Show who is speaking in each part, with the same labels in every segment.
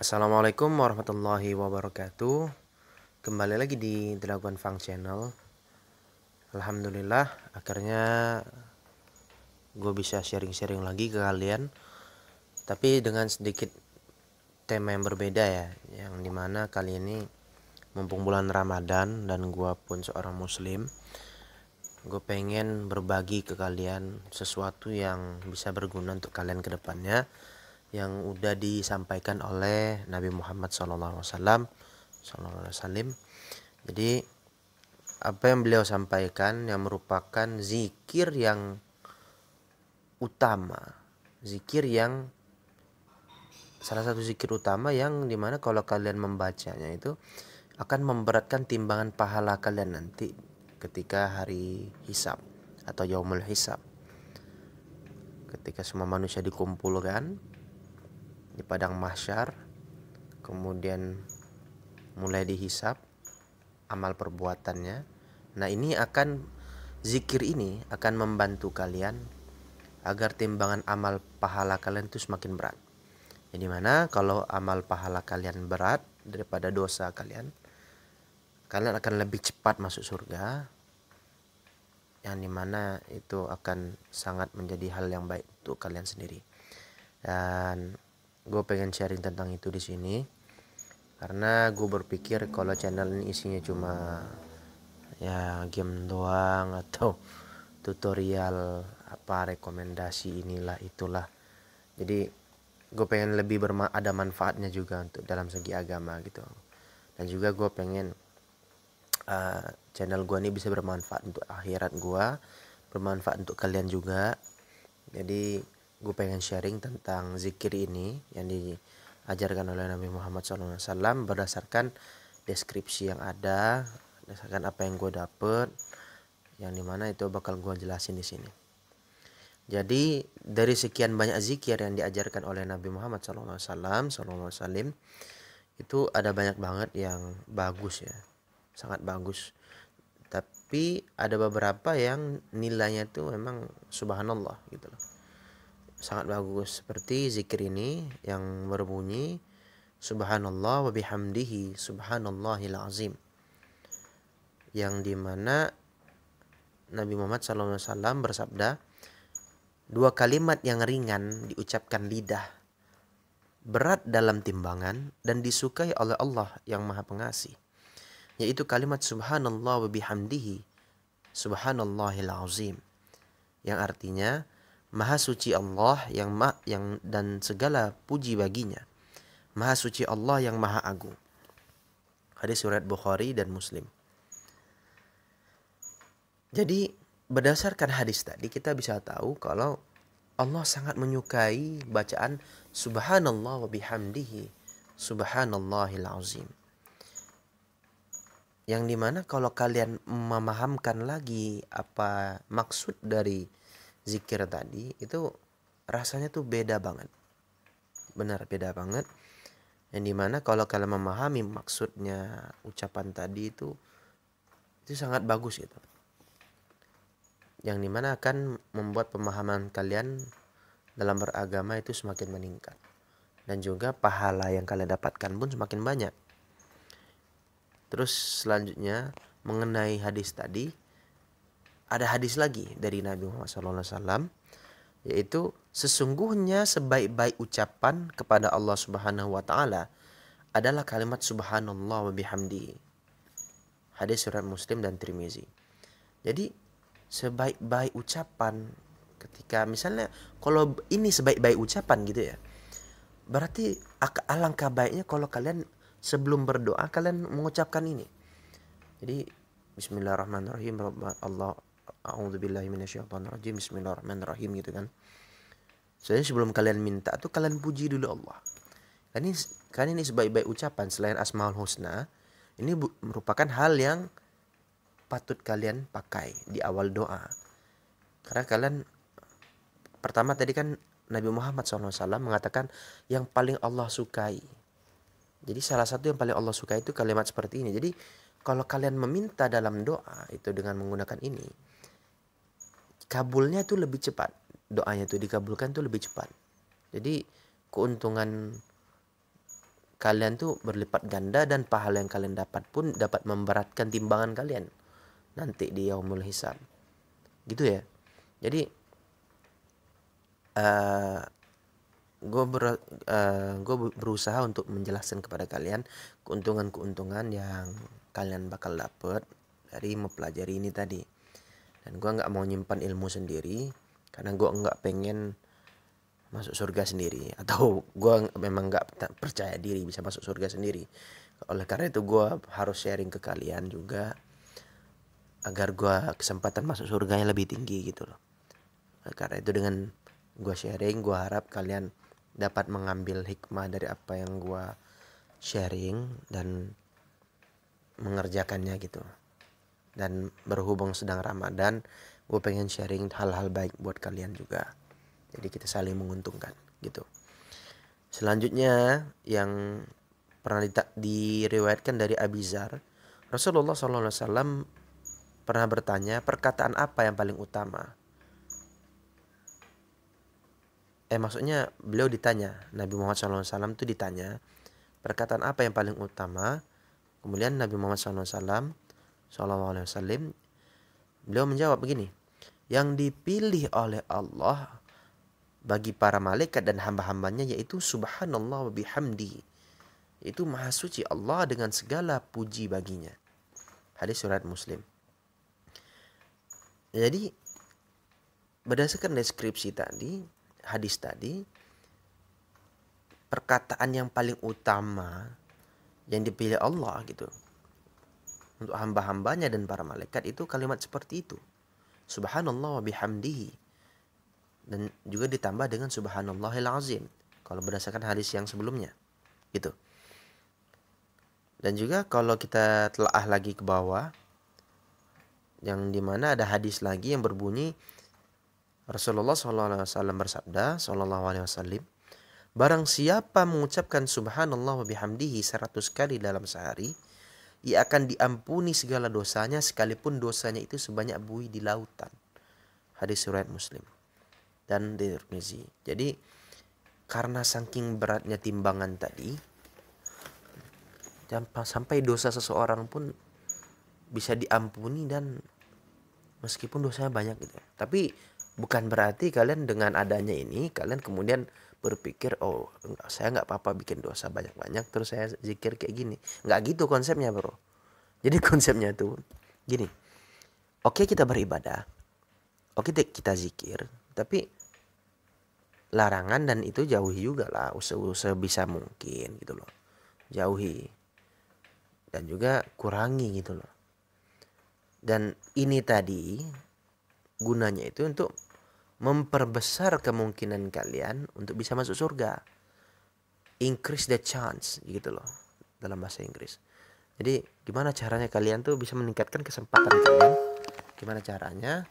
Speaker 1: Assalamualaikum warahmatullahi wabarakatuh Kembali lagi di Dragon Fang Channel Alhamdulillah akhirnya gue bisa sharing-sharing lagi ke kalian Tapi dengan sedikit tema yang berbeda ya Yang dimana kali ini mumpung bulan Ramadan dan gue pun seorang muslim Gue pengen berbagi ke kalian sesuatu yang bisa berguna untuk kalian ke depannya yang udah disampaikan oleh Nabi Muhammad SAW. Jadi apa yang beliau sampaikan yang merupakan zikir yang utama, zikir yang salah satu zikir utama yang dimana kalau kalian membacanya itu akan memberatkan timbangan pahala kalian nanti ketika hari hisab atau yaumul hisab ketika semua manusia dikumpulkan di padang mahsyar kemudian mulai dihisap amal perbuatannya nah ini akan zikir ini akan membantu kalian agar timbangan amal pahala kalian itu semakin berat jadi mana kalau amal pahala kalian berat daripada dosa kalian kalian akan lebih cepat masuk surga yang dimana itu akan sangat menjadi hal yang baik untuk kalian sendiri dan gue pengen sharing tentang itu di sini karena gue berpikir kalau channel ini isinya cuma ya game doang atau tutorial apa rekomendasi inilah itulah jadi gue pengen lebih berma ada manfaatnya juga untuk dalam segi agama gitu dan juga gue pengen uh, channel gue ini bisa bermanfaat untuk akhirat gue bermanfaat untuk kalian juga jadi gue pengen sharing tentang zikir ini yang diajarkan oleh Nabi Muhammad SAW berdasarkan deskripsi yang ada, berdasarkan apa yang gue dapet, yang dimana itu bakal gue jelasin di sini. Jadi dari sekian banyak zikir yang diajarkan oleh Nabi Muhammad SAW, SAW itu ada banyak banget yang bagus ya, sangat bagus. Tapi ada beberapa yang nilainya itu memang subhanallah gitu loh sangat bagus seperti zikir ini yang berbunyi subhanallah wa bihamdihi subhanallahil azim yang dimana Nabi Muhammad SAW bersabda dua kalimat yang ringan diucapkan lidah berat dalam timbangan dan disukai oleh Allah yang maha pengasih yaitu kalimat subhanallah wa bihamdihi subhanallahil azim yang artinya Maha suci Allah yang ma yang dan segala puji baginya. Maha suci Allah yang maha agung. Hadis surat Bukhari dan Muslim. Jadi berdasarkan hadis tadi kita bisa tahu kalau Allah sangat menyukai bacaan subhanallah wa bihamdihi subhanallahil azim. Yang dimana kalau kalian memahamkan lagi apa maksud dari zikir tadi itu rasanya tuh beda banget benar beda banget yang dimana kalau kalian memahami maksudnya ucapan tadi itu itu sangat bagus gitu yang dimana akan membuat pemahaman kalian dalam beragama itu semakin meningkat dan juga pahala yang kalian dapatkan pun semakin banyak terus selanjutnya mengenai hadis tadi ada hadis lagi dari Nabi Muhammad SAW yaitu sesungguhnya sebaik-baik ucapan kepada Allah Subhanahu wa taala adalah kalimat subhanallah wa bihamdihi. Hadis surat Muslim dan Tirmizi. Jadi sebaik-baik ucapan ketika misalnya kalau ini sebaik-baik ucapan gitu ya. Berarti alangkah baiknya kalau kalian sebelum berdoa kalian mengucapkan ini. Jadi bismillahirrahmanirrahim Allah A'udzubillahi Bismillahirrahmanirrahim gitu kan. Soalnya sebelum kalian minta tuh kalian puji dulu Allah. Karena ini kan ini sebaik-baik ucapan selain Asmaul Husna, ini merupakan hal yang patut kalian pakai di awal doa. Karena kalian pertama tadi kan Nabi Muhammad SAW mengatakan yang paling Allah sukai. Jadi salah satu yang paling Allah sukai itu kalimat seperti ini. Jadi kalau kalian meminta dalam doa itu dengan menggunakan ini, kabulnya tuh lebih cepat doanya tuh dikabulkan tuh lebih cepat jadi keuntungan kalian tuh berlipat ganda dan pahala yang kalian dapat pun dapat memberatkan timbangan kalian nanti di yaumul hisab gitu ya jadi uh, eh, gue ber, uh, berusaha untuk menjelaskan kepada kalian keuntungan-keuntungan yang kalian bakal dapat dari mempelajari ini tadi dan gue nggak mau nyimpan ilmu sendiri karena gue nggak pengen masuk surga sendiri atau gue memang nggak percaya diri bisa masuk surga sendiri oleh karena itu gue harus sharing ke kalian juga agar gue kesempatan masuk surganya lebih tinggi gitu loh oleh karena itu dengan gue sharing gue harap kalian dapat mengambil hikmah dari apa yang gue sharing dan mengerjakannya gitu dan berhubung sedang Ramadan gue pengen sharing hal-hal baik buat kalian juga jadi kita saling menguntungkan gitu selanjutnya yang pernah diriwayatkan dari Abizar Rasulullah SAW pernah bertanya perkataan apa yang paling utama eh maksudnya beliau ditanya Nabi Muhammad SAW itu ditanya perkataan apa yang paling utama kemudian Nabi Muhammad SAW Shallallahu Alaihi beliau menjawab begini yang dipilih oleh Allah bagi para malaikat dan hamba-hambanya yaitu subhanallah wa bihamdi itu maha suci Allah dengan segala puji baginya hadis surat muslim jadi berdasarkan deskripsi tadi hadis tadi perkataan yang paling utama yang dipilih Allah gitu untuk hamba-hambanya dan para malaikat itu kalimat seperti itu. Subhanallah wa bihamdihi. Dan juga ditambah dengan subhanallahil azim. Kalau berdasarkan hadis yang sebelumnya. Gitu. Dan juga kalau kita telah lagi ke bawah. Yang dimana ada hadis lagi yang berbunyi. Rasulullah SAW bersabda. SAW. Barang siapa mengucapkan subhanallah wa bihamdihi 100 kali dalam sehari ia akan diampuni segala dosanya sekalipun dosanya itu sebanyak buih di lautan. Hadis riwayat Muslim dan Tirmizi. Jadi karena saking beratnya timbangan tadi sampai dosa seseorang pun bisa diampuni dan meskipun dosanya banyak gitu. Ya. Tapi bukan berarti kalian dengan adanya ini kalian kemudian berpikir oh enggak, saya nggak apa-apa bikin dosa banyak-banyak terus saya zikir kayak gini nggak gitu konsepnya bro jadi konsepnya tuh gini oke okay, kita beribadah oke okay, kita zikir tapi larangan dan itu jauhi juga lah bisa mungkin gitu loh jauhi dan juga kurangi gitu loh dan ini tadi gunanya itu untuk memperbesar kemungkinan kalian untuk bisa masuk surga. Increase the chance gitu loh dalam bahasa Inggris. Jadi gimana caranya kalian tuh bisa meningkatkan kesempatan kalian? Gimana caranya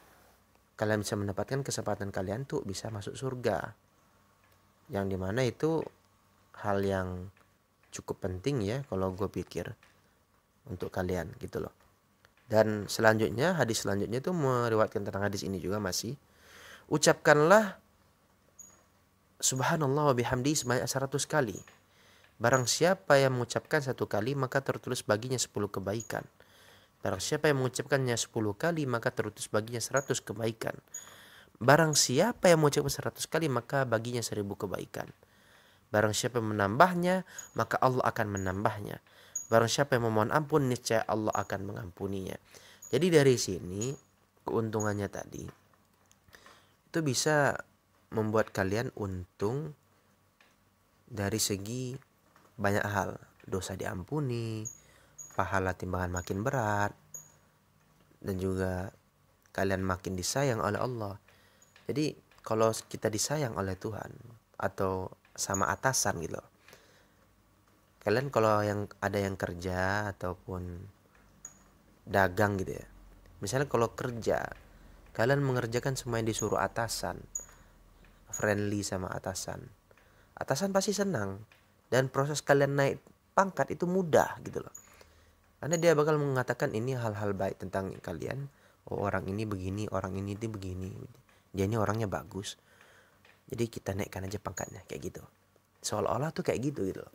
Speaker 1: kalian bisa mendapatkan kesempatan kalian tuh bisa masuk surga? Yang dimana itu hal yang cukup penting ya kalau gue pikir untuk kalian gitu loh. Dan selanjutnya hadis selanjutnya itu meriwayatkan tentang hadis ini juga masih ucapkanlah subhanallah wa bihamdi sebanyak 100 kali. Barang siapa yang mengucapkan satu kali maka tertulis baginya 10 kebaikan. Barang siapa yang mengucapkannya 10 kali maka tertulis baginya 100 kebaikan. Barang siapa yang mengucapkan 100 kali maka baginya 1000 kebaikan. Barang siapa yang menambahnya maka Allah akan menambahnya. Barang siapa yang memohon ampun niscaya Allah akan mengampuninya. Jadi dari sini keuntungannya tadi itu bisa membuat kalian untung dari segi banyak hal dosa diampuni pahala timbangan makin berat dan juga kalian makin disayang oleh Allah jadi kalau kita disayang oleh Tuhan atau sama atasan gitu kalian kalau yang ada yang kerja ataupun dagang gitu ya misalnya kalau kerja kalian mengerjakan semua yang disuruh atasan friendly sama atasan atasan pasti senang dan proses kalian naik pangkat itu mudah gitu loh karena dia bakal mengatakan ini hal-hal baik tentang kalian oh orang ini begini orang ini itu begini dia ini orangnya bagus jadi kita naikkan aja pangkatnya kayak gitu seolah-olah tuh kayak gitu gitu loh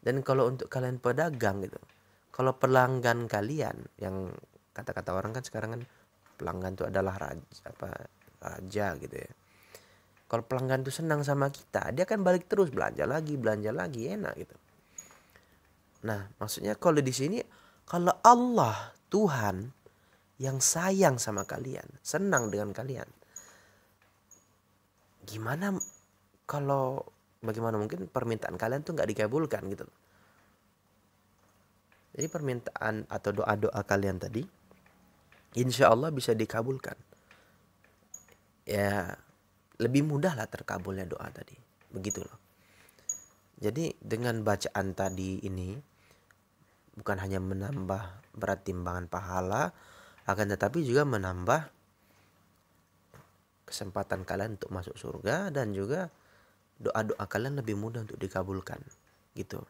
Speaker 1: dan kalau untuk kalian pedagang gitu kalau pelanggan kalian yang kata-kata orang kan sekarang kan pelanggan itu adalah raja, apa raja gitu ya kalau pelanggan itu senang sama kita dia akan balik terus belanja lagi belanja lagi enak gitu nah maksudnya kalau di sini kalau Allah Tuhan yang sayang sama kalian senang dengan kalian gimana kalau bagaimana mungkin permintaan kalian tuh nggak dikabulkan gitu jadi permintaan atau doa-doa kalian tadi insya Allah bisa dikabulkan ya lebih mudah lah terkabulnya doa tadi begitu loh jadi dengan bacaan tadi ini bukan hanya menambah berat timbangan pahala akan tetapi juga menambah kesempatan kalian untuk masuk surga dan juga doa-doa kalian lebih mudah untuk dikabulkan gitu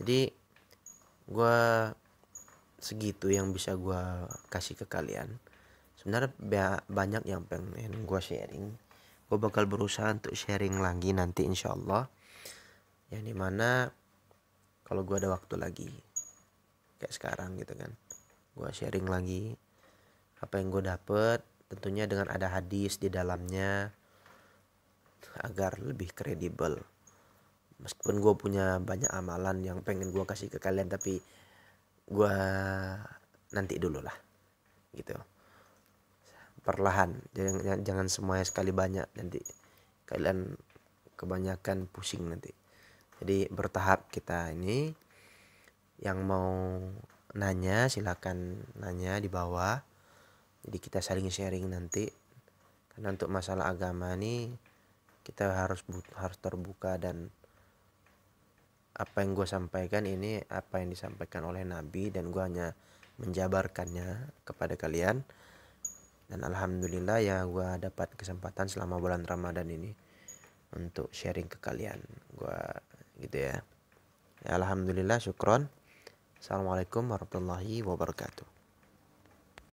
Speaker 1: jadi gue segitu yang bisa gue kasih ke kalian sebenarnya banyak yang pengen gue sharing gue bakal berusaha untuk sharing lagi nanti insya Allah yang dimana kalau gue ada waktu lagi kayak sekarang gitu kan gue sharing lagi apa yang gue dapet tentunya dengan ada hadis di dalamnya agar lebih kredibel meskipun gue punya banyak amalan yang pengen gue kasih ke kalian tapi gue nanti dulu lah gitu perlahan jangan jangan semuanya sekali banyak nanti kalian kebanyakan pusing nanti jadi bertahap kita ini yang mau nanya silakan nanya di bawah jadi kita saling sharing nanti karena untuk masalah agama ini kita harus harus terbuka dan apa yang gue sampaikan ini apa yang disampaikan oleh Nabi dan gue hanya menjabarkannya kepada kalian dan alhamdulillah ya gue dapat kesempatan selama bulan Ramadan ini untuk sharing ke kalian gue gitu ya, ya alhamdulillah syukron assalamualaikum warahmatullahi wabarakatuh